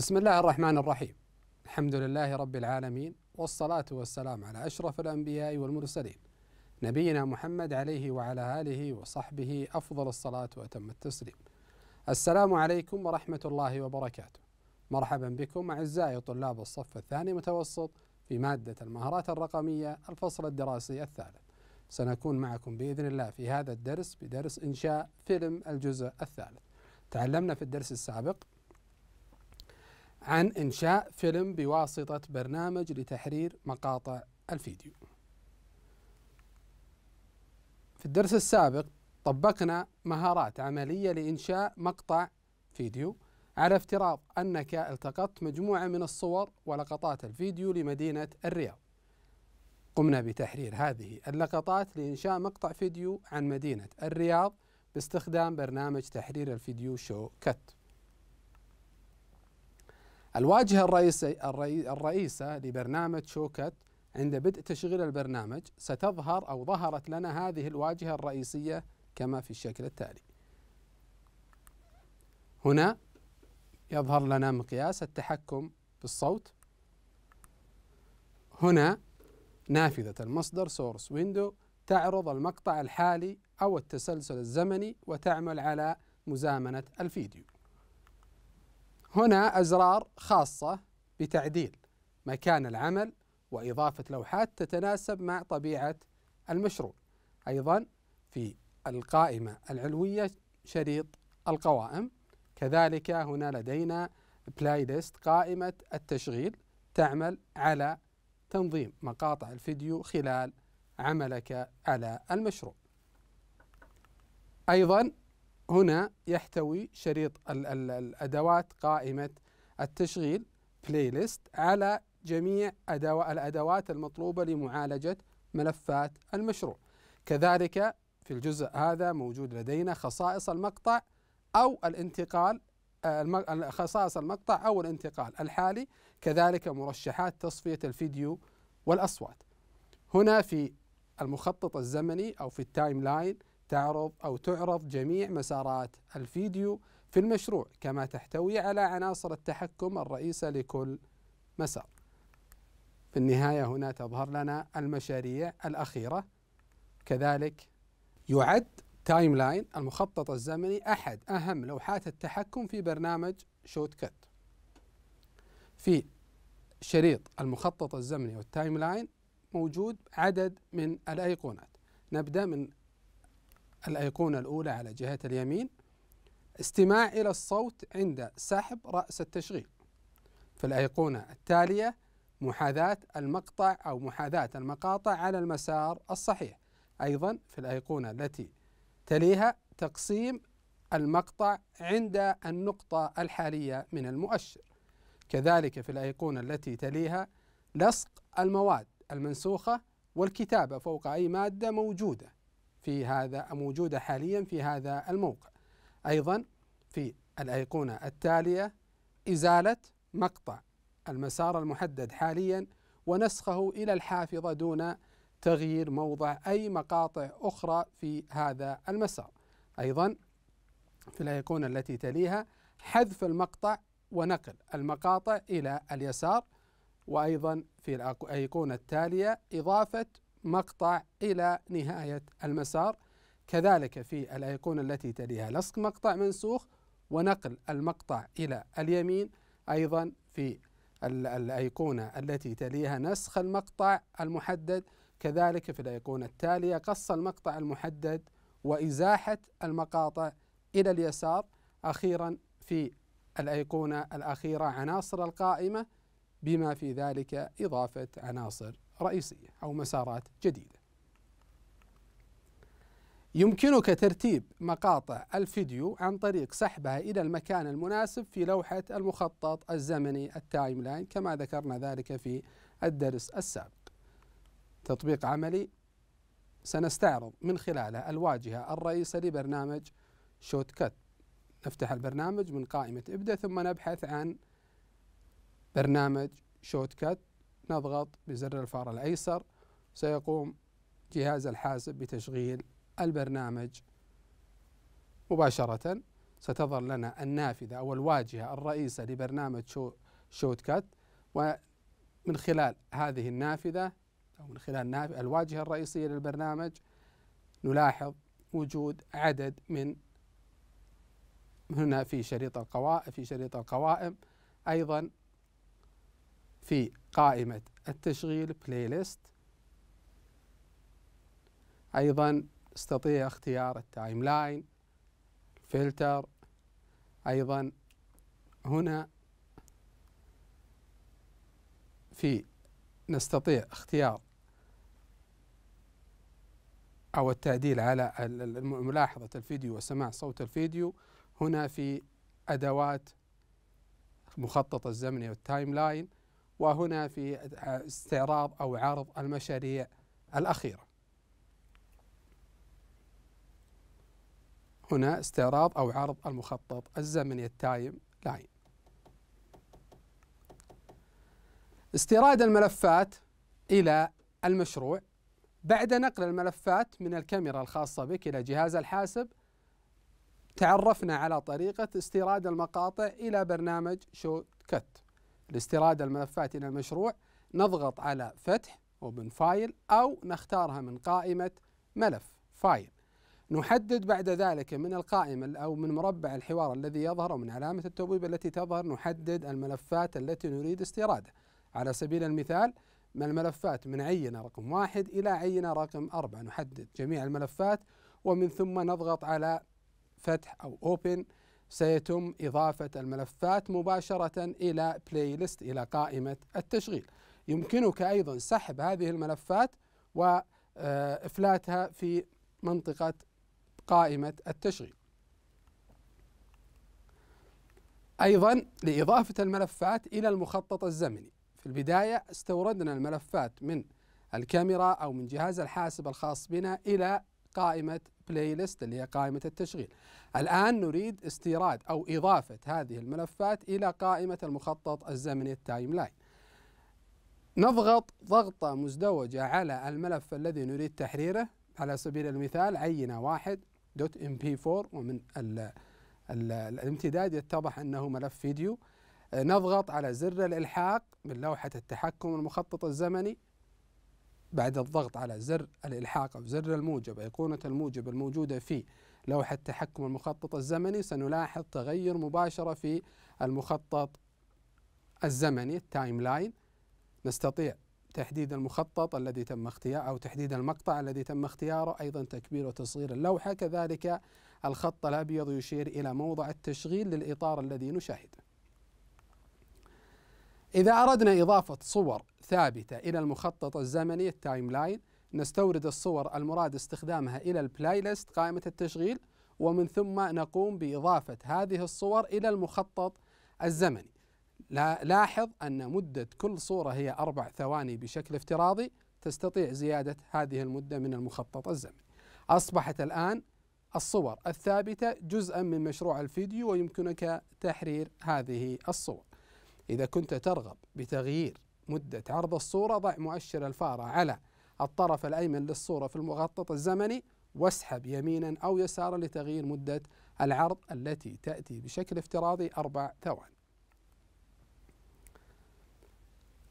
بسم الله الرحمن الرحيم الحمد لله رب العالمين والصلاة والسلام على أشرف الأنبياء والمرسلين نبينا محمد عليه وعلى آله وصحبه أفضل الصلاة وأتم التسليم السلام عليكم ورحمة الله وبركاته مرحبا بكم أعزائي طلاب الصف الثاني متوسط في مادة المهارات الرقمية الفصل الدراسي الثالث سنكون معكم بإذن الله في هذا الدرس بدرس إنشاء فيلم الجزء الثالث تعلمنا في الدرس السابق عن إنشاء فيلم بواسطة برنامج لتحرير مقاطع الفيديو. في الدرس السابق طبقنا مهارات عملية لإنشاء مقطع فيديو على افتراض أنك التقطت مجموعة من الصور ولقطات الفيديو لمدينة الرياض. قمنا بتحرير هذه اللقطات لإنشاء مقطع فيديو عن مدينة الرياض باستخدام برنامج تحرير الفيديو شو كت. الواجهة الرئيسة, الرئيسة لبرنامج شوكت عند بدء تشغيل البرنامج ستظهر أو ظهرت لنا هذه الواجهة الرئيسية كما في الشكل التالي هنا يظهر لنا مقياس التحكم بالصوت هنا نافذة المصدر سورس ويندو تعرض المقطع الحالي أو التسلسل الزمني وتعمل على مزامنة الفيديو هنا أزرار خاصة بتعديل مكان العمل وإضافة لوحات تتناسب مع طبيعة المشروع أيضا في القائمة العلوية شريط القوائم كذلك هنا لدينا بلاي ليست قائمة التشغيل تعمل على تنظيم مقاطع الفيديو خلال عملك على المشروع أيضا هنا يحتوي شريط الأدوات قائمة التشغيل playlist على جميع الأدوات المطلوبة لمعالجة ملفات المشروع كذلك في الجزء هذا موجود لدينا خصائص المقطع أو الانتقال آه، خصائص المقطع أو الانتقال الحالي كذلك مرشحات تصفية الفيديو والأصوات هنا في المخطط الزمني أو في التايم لاين تعرض أو تعرض جميع مسارات الفيديو في المشروع كما تحتوي على عناصر التحكم الرئيسة لكل مسار في النهاية هنا تظهر لنا المشاريع الأخيرة كذلك يعد تايم لاين المخطط الزمني أحد أهم لوحات التحكم في برنامج شوت كت في شريط المخطط الزمني والتايم لاين موجود عدد من الأيقونات نبدأ من الأيقونة الأولى على جهة اليمين استماع إلى الصوت عند سحب رأس التشغيل في الأيقونة التالية محاذاة المقطع أو محاذاة المقاطع على المسار الصحيح أيضا في الأيقونة التي تليها تقسيم المقطع عند النقطة الحالية من المؤشر كذلك في الأيقونة التي تليها لصق المواد المنسوخة والكتابة فوق أي مادة موجودة في هذا موجودة حاليا في هذا الموقع أيضا في الأيقونة التالية إزالة مقطع المسار المحدد حاليا ونسخه إلى الحافظة دون تغيير موضع أي مقاطع أخرى في هذا المسار أيضا في الأيقونة التي تليها حذف المقطع ونقل المقاطع إلى اليسار وأيضا في الأيقونة التالية إضافة مقطع إلى نهاية المسار كذلك في الأيقونة التي تليها لصق مقطع منسوخ ونقل المقطع إلى اليمين أيضا في الأيقونة التي تليها نسخ المقطع المحدد كذلك في الأيقونة التالية قص المقطع المحدد وإزاحة المقاطع إلى اليسار أخيرا في الأيقونة الأخيرة عناصر القائمة بما في ذلك إضافة عناصر رئيسية أو مسارات جديدة يمكنك ترتيب مقاطع الفيديو عن طريق سحبها إلى المكان المناسب في لوحة المخطط الزمني التايم لاين كما ذكرنا ذلك في الدرس السابق تطبيق عملي سنستعرض من خلاله الواجهة الرئيسة لبرنامج شوت كت نفتح البرنامج من قائمة ابدأ ثم نبحث عن برنامج شوت كت نضغط بزر الفار الأيسر سيقوم جهاز الحاسب بتشغيل البرنامج مباشرة ستظهر لنا النافذة أو الواجهة الرئيسة لبرنامج شو شوت كات ومن خلال هذه النافذة أو من خلال الواجهة الرئيسية للبرنامج نلاحظ وجود عدد من هنا في شريط القوائم في شريط القوائم أيضا في قائمة التشغيل بلاي ليست أيضا استطيع اختيار التايم لاين فلتر أيضا هنا في نستطيع اختيار أو التعديل على ملاحظة الفيديو وسماع صوت الفيديو هنا في أدوات مخطط الزمني والتايم لاين وهنا في استعراض أو عرض المشاريع الأخيرة هنا استعراض أو عرض المخطط الزمني التايم لاين استيراد الملفات إلى المشروع بعد نقل الملفات من الكاميرا الخاصة بك إلى جهاز الحاسب تعرفنا على طريقة استيراد المقاطع إلى برنامج شوت كت لاستيراد الملفات إلى المشروع نضغط على فتح أوبن فايل أو نختارها من قائمة ملف فايل نحدد بعد ذلك من القائمة أو من مربع الحوار الذي يظهر ومن علامة التبويب التي تظهر نحدد الملفات التي نريد استيرادها على سبيل المثال من الملفات من عينة رقم واحد إلى عينة رقم أربعة نحدد جميع الملفات ومن ثم نضغط على فتح أو أوبن سيتم إضافة الملفات مباشرة إلى بلاي ليست إلى قائمة التشغيل يمكنك أيضا سحب هذه الملفات وإفلاتها في منطقة قائمة التشغيل أيضا لإضافة الملفات إلى المخطط الزمني في البداية استوردنا الملفات من الكاميرا أو من جهاز الحاسب الخاص بنا إلى قائمة بلاي ليست اللي هي قائمة التشغيل الآن نريد استيراد أو إضافة هذه الملفات إلى قائمة المخطط الزمني التايم لاين نضغط ضغطة مزدوجة على الملف الذي نريد تحريره على سبيل المثال عينة واحد دوت ام بي 4 ومن الـ الـ الامتداد يتضح أنه ملف فيديو نضغط على زر الإلحاق من لوحة التحكم المخطط الزمني بعد الضغط على زر الإلحاق أو زر الموجب أيقونة الموجب الموجودة في لوحة تحكم المخطط الزمني سنلاحظ تغير مباشرة في المخطط الزمني التايم لاين نستطيع تحديد المخطط الذي تم اختياره أو تحديد المقطع الذي تم اختياره أيضا تكبير وتصغير اللوحة كذلك الخط الأبيض يشير إلى موضع التشغيل للإطار الذي نشاهده إذا أردنا إضافة صور ثابتة إلى المخطط الزمني التايم لاين نستورد الصور المراد استخدامها إلى البلاي ليست قائمة التشغيل ومن ثم نقوم بإضافة هذه الصور إلى المخطط الزمني لاحظ أن مدة كل صورة هي أربع ثواني بشكل افتراضي تستطيع زيادة هذه المدة من المخطط الزمني أصبحت الآن الصور الثابتة جزءا من مشروع الفيديو ويمكنك تحرير هذه الصور إذا كنت ترغب بتغيير مدة عرض الصورة ضع مؤشر الفارة على الطرف الأيمن للصورة في المخطط الزمني واسحب يمينا أو يسارا لتغيير مدة العرض التي تأتي بشكل افتراضي أربع ثوان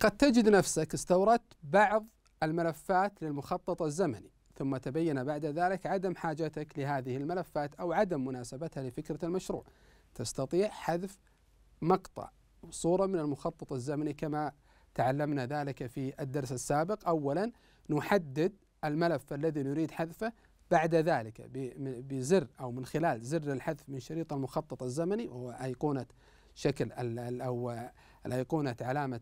قد تجد نفسك استوردت بعض الملفات للمخطط الزمني ثم تبين بعد ذلك عدم حاجتك لهذه الملفات أو عدم مناسبتها لفكرة المشروع تستطيع حذف مقطع صورة من المخطط الزمني كما تعلمنا ذلك في الدرس السابق أولا نحدد الملف الذي نريد حذفه بعد ذلك بزر أو من خلال زر الحذف من شريط المخطط الزمني وهو أيقونة شكل أو الأيقونة علامة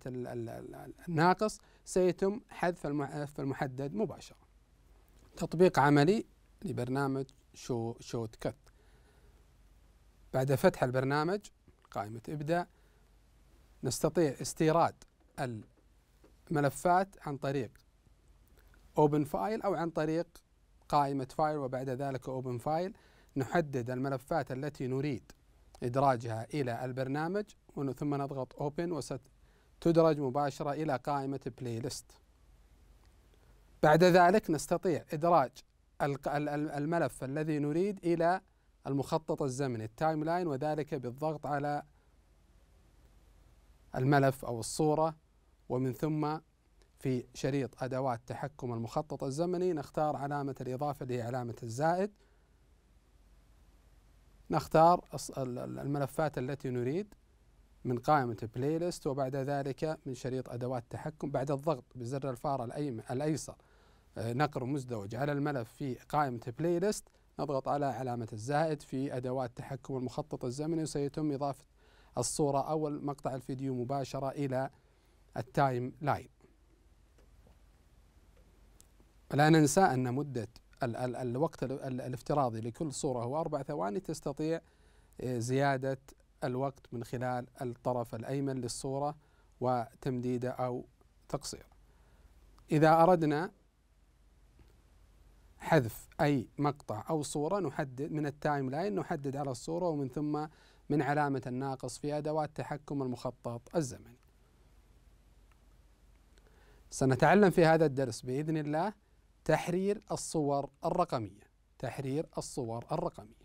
الناقص سيتم حذف الملف المحدد مباشرة تطبيق عملي لبرنامج شو شوت كت بعد فتح البرنامج قائمة إبدأ نستطيع استيراد الملفات عن طريق اوبن فايل او عن طريق قائمه فايل وبعد ذلك اوبن فايل نحدد الملفات التي نريد ادراجها الى البرنامج ثم نضغط اوبن وستدرج مباشره الى قائمه بلاي ليست بعد ذلك نستطيع ادراج الملف الذي نريد الى المخطط الزمني التايم لاين وذلك بالضغط على الملف أو الصورة ومن ثم في شريط أدوات تحكم المخطط الزمني نختار علامة الإضافة اللي هي علامة الزائد نختار الملفات التي نريد من قائمة البلاي ليست وبعد ذلك من شريط أدوات التحكم بعد الضغط بزر الفار الأيسر آه، نقر مزدوج على الملف في قائمة بلاي ليست نضغط على علامة الزائد في أدوات تحكم المخطط الزمني وسيتم إضافة الصورة أو المقطع الفيديو مباشرة إلى التايم لاين لا ننسى أن مدة الوقت الافتراضي لكل صورة هو أربع ثواني تستطيع آه، زيادة الوقت من خلال الطرف الأيمن للصورة وتمديده أو تقصير إذا أردنا حذف أي مقطع أو صورة نحدد من التايم لاين نحدد على الصورة ومن ثم من علامة الناقص في أدوات تحكم المخطط الزمني سنتعلم في هذا الدرس بإذن الله تحرير الصور الرقمية تحرير الصور الرقمية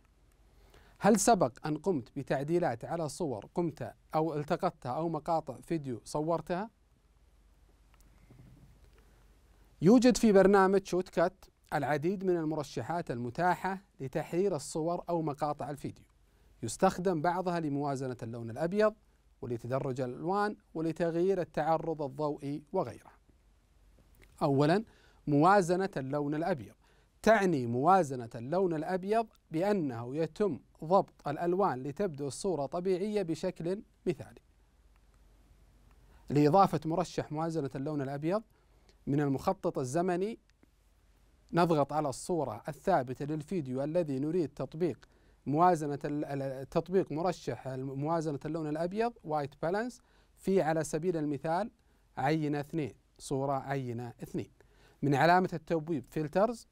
هل سبق أن قمت بتعديلات على صور قمت أو التقطتها أو مقاطع فيديو صورتها؟ يوجد في برنامج شوت كات العديد من المرشحات المتاحة لتحرير الصور أو مقاطع الفيديو يستخدم بعضها لموازنة اللون الأبيض ولتدرج الألوان ولتغيير التعرض الضوئي وغيره. أولا موازنة اللون الأبيض تعني موازنة اللون الأبيض بأنه يتم ضبط الألوان لتبدو الصورة طبيعية بشكل مثالي. لإضافة مرشح موازنة اللون الأبيض من المخطط الزمني نضغط على الصورة الثابتة للفيديو الذي نريد تطبيق موازنة تطبيق مرشح موازنة اللون الأبيض وايت بالانس في على سبيل المثال عينة اثنين صورة عينة اثنين من علامة التبويب فلترز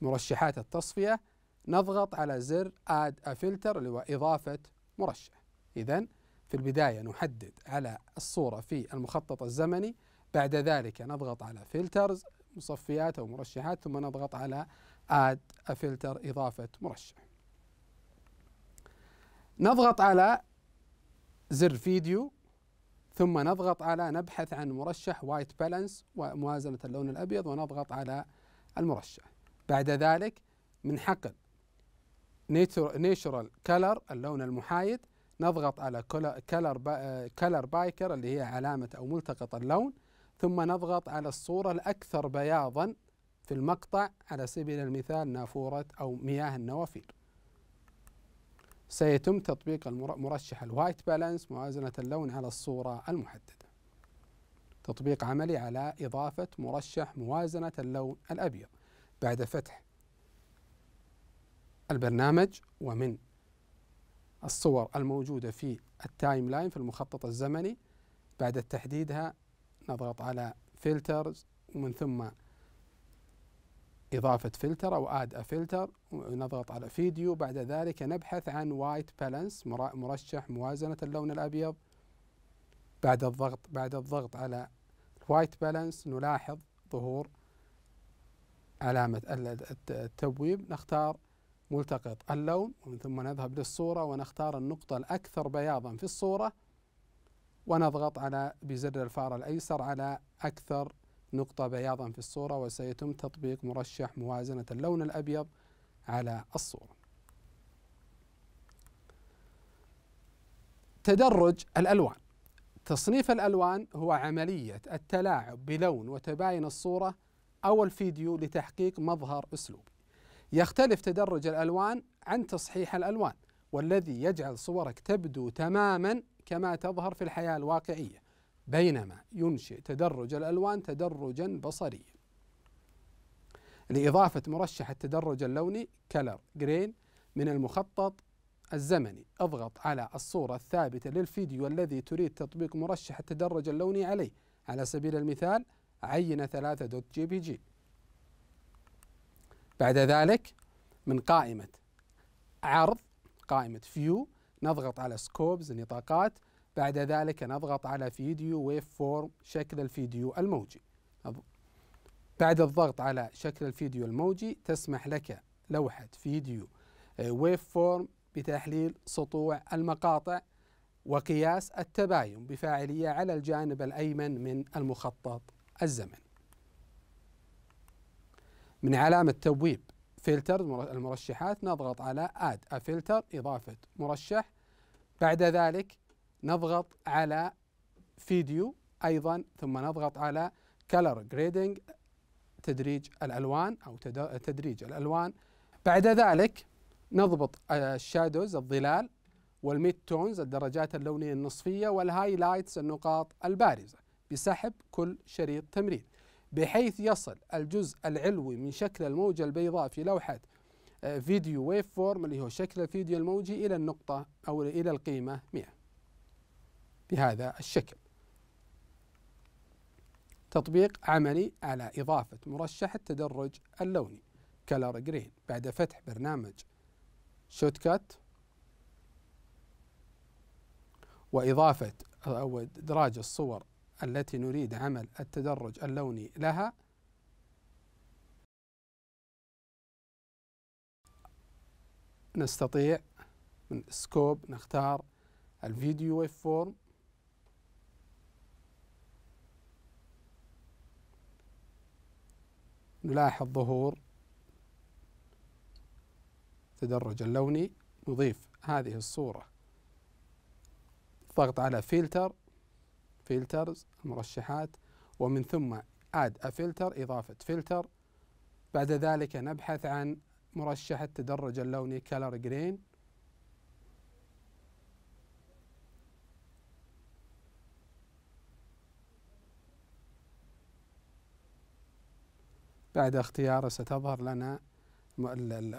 مرشحات التصفية نضغط على زر اد فلتر اللي هو إضافة مرشح إذا في البداية نحدد على الصورة في المخطط الزمني بعد ذلك نضغط على فلترز مصفيات أو مرشحات ثم نضغط على اد فلتر اضافه مرشح نضغط على زر فيديو ثم نضغط على نبحث عن مرشح وايت بالانس وموازنه اللون الابيض ونضغط على المرشح بعد ذلك من حقل نيتشورال كلر اللون المحايد نضغط على كلر كلر بايكر اللي هي علامة أو ملتقط اللون ثم نضغط على الصورة الأكثر بياضا في المقطع على سبيل المثال نافورة أو مياه النوافير سيتم تطبيق المرشح الوايت بالانس موازنة اللون على الصورة المحددة تطبيق عملي على إضافة مرشح موازنة اللون الأبيض بعد فتح البرنامج ومن الصور الموجودة في التايم لاين في المخطط الزمني بعد تحديدها نضغط على فلترز ومن ثم إضافة فلتر أو آد فلتر نضغط على فيديو بعد ذلك نبحث عن وايت بالانس مرشح موازنة اللون الأبيض بعد الضغط بعد الضغط على وايت بالانس نلاحظ ظهور علامة التبويب نختار ملتقط اللون ومن ثم نذهب للصورة ونختار النقطة الأكثر بياضا في الصورة ونضغط على بزر الفار الأيسر على أكثر نقطة بياضا في الصورة وسيتم تطبيق مرشح موازنة اللون الأبيض على الصورة تدرج الألوان تصنيف الألوان هو عملية التلاعب بلون وتباين الصورة أو الفيديو لتحقيق مظهر أسلوبي يختلف تدرج الألوان عن تصحيح الألوان والذي يجعل صورك تبدو تماما كما تظهر في الحياة الواقعية بينما ينشئ تدرج الألوان تدرجا بصريا لإضافة مرشح التدرج اللوني كلر جرين من المخطط الزمني اضغط على الصورة الثابتة للفيديو الذي تريد تطبيق مرشح التدرج اللوني عليه على سبيل المثال عينة 3 دوت جي بي جي بعد ذلك من قائمة عرض قائمة فيو نضغط على سكوبز نطاقات بعد ذلك نضغط على فيديو ويف فورم شكل الفيديو الموجي بعد الضغط على شكل الفيديو الموجي تسمح لك لوحة فيديو آه، ويف فورم بتحليل سطوع المقاطع وقياس التباين بفاعلية على الجانب الأيمن من المخطط الزمن من علامة تبويب فلتر المرشحات نضغط على Add a Filter إضافة مرشح بعد ذلك نضغط على فيديو ايضا ثم نضغط على كلر جريدنج تدريج الالوان او تدريج الالوان بعد ذلك نضبط الشادوز آه، الظلال والميد تونز الدرجات اللونيه النصفيه والهايلايتس النقاط البارزه بسحب كل شريط تمرين بحيث يصل الجزء العلوي من شكل الموجه البيضاء في لوحه آه، فيديو ويف فورم اللي هو شكل الفيديو الموجي الى النقطه او الى القيمه 100 بهذا الشكل تطبيق عملي على إضافة مرشح التدرج اللوني Color جرين بعد فتح برنامج شوت كات وإضافة أو إدراج الصور التي نريد عمل التدرج اللوني لها نستطيع من سكوب نختار الفيديو ويف فورم نلاحظ ظهور التدرج اللوني نضيف هذه الصورة ضغط على فلتر فلترز المرشحات ومن ثم اد افلتر اضافة فلتر بعد ذلك نبحث عن مرشح التدرج اللوني color جرين بعد اختياره ستظهر لنا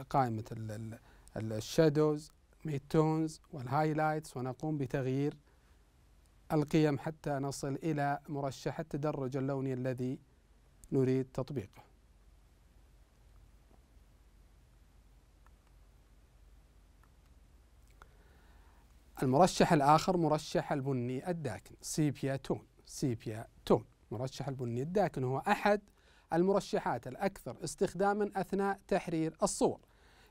قائمة الشادوز ميد تونز والهايلايتس ونقوم بتغيير القيم حتى نصل إلى مرشح التدرج اللوني الذي نريد تطبيقه المرشح الآخر مرشح البني الداكن سيبيا تون سيبيا تون مرشح البني الداكن هو أحد المرشحات الأكثر استخداما أثناء تحرير الصور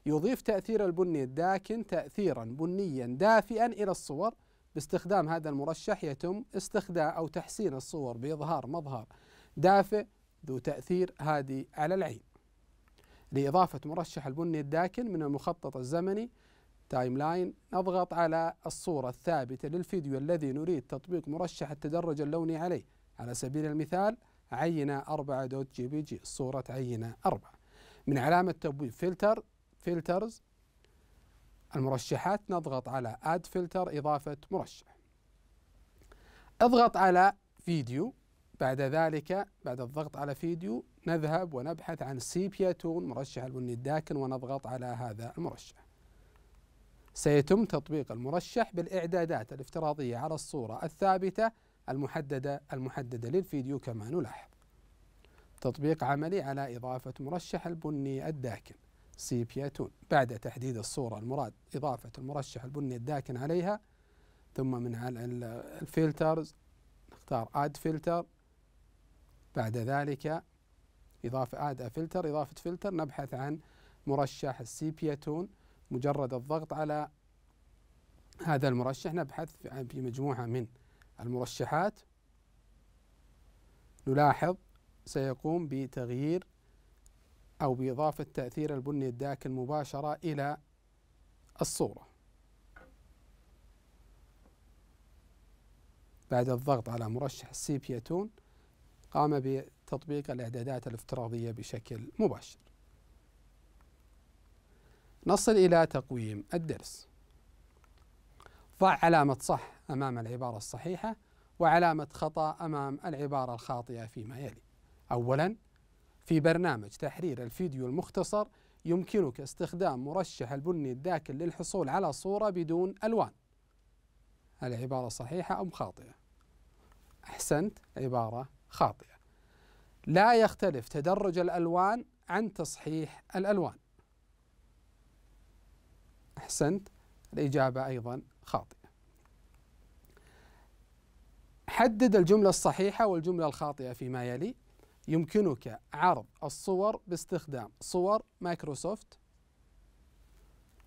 يضيف تأثير البني الداكن تأثيرا بنيا دافئا إلى الصور باستخدام هذا المرشح يتم استخدام أو تحسين الصور بإظهار مظهر دافئ ذو تأثير هادي على العين لإضافة مرشح البني الداكن من المخطط الزمني تايم لاين نضغط على الصورة الثابتة للفيديو الذي نريد تطبيق مرشح التدرج اللوني عليه على سبيل المثال عينة أربعة دوت جي بي جي صورة عينة أربعة من علامة تبويب فلتر فلترز المرشحات نضغط على اد فلتر إضافة مرشح اضغط على فيديو بعد ذلك بعد الضغط على فيديو نذهب ونبحث عن سيبيا تون مرشح البني الداكن ونضغط على هذا المرشح سيتم تطبيق المرشح بالإعدادات الافتراضية على الصورة الثابتة المحددة المحددة للفيديو كما نلاحظ تطبيق عملي على إضافة مرشح البني الداكن سيبيا تون بعد تحديد الصورة المراد إضافة المرشح البني الداكن عليها ثم من على الفلترز نختار اد فلتر بعد ذلك إضافة اد فلتر إضافة فلتر نبحث عن مرشح السيبيا تون مجرد الضغط على هذا المرشح نبحث في مجموعة من المرشحات نلاحظ سيقوم بتغيير أو بإضافة تأثير البني الداكن مباشرة إلى الصورة بعد الضغط على مرشح السيبيا تون قام بتطبيق الإعدادات الافتراضية بشكل مباشر نصل إلى تقويم الدرس ضع علامة صح أمام العبارة الصحيحة وعلامة خطأ أمام العبارة الخاطئة فيما يلي أولا في برنامج تحرير الفيديو المختصر يمكنك استخدام مرشح البني الداكن للحصول على صورة بدون ألوان العبارة صحيحة أم خاطئة أحسنت عبارة خاطئة لا يختلف تدرج الألوان عن تصحيح الألوان أحسنت الإجابة أيضا خاطئة حدد الجملة الصحيحة والجملة الخاطئة فيما يلي يمكنك عرض الصور باستخدام صور مايكروسوفت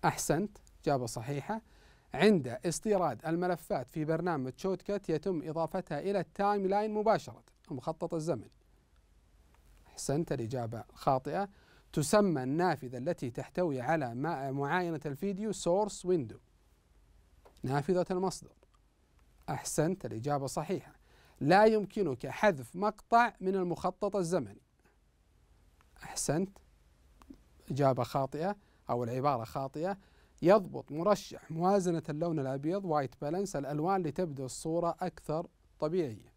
أحسنت إجابة صحيحة عند استيراد الملفات في برنامج شوتكت يتم إضافتها إلى التايم لاين مباشرة المخطط الزمني أحسنت الإجابة خاطئة تسمى النافذة التي تحتوي على معاينة الفيديو سورس ويندو نافذة المصدر أحسنت الإجابة صحيحة لا يمكنك حذف مقطع من المخطط الزمني أحسنت إجابة خاطئة أو العبارة خاطئة يضبط مرشح موازنة اللون الأبيض وايت بالانس الألوان لتبدو الصورة أكثر طبيعية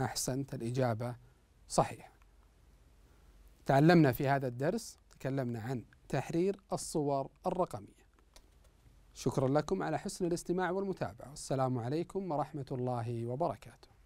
أحسنت الإجابة صحيحة تعلمنا في هذا الدرس تكلمنا عن تحرير الصور الرقمية شكرا لكم على حسن الاستماع والمتابعة والسلام عليكم ورحمة الله وبركاته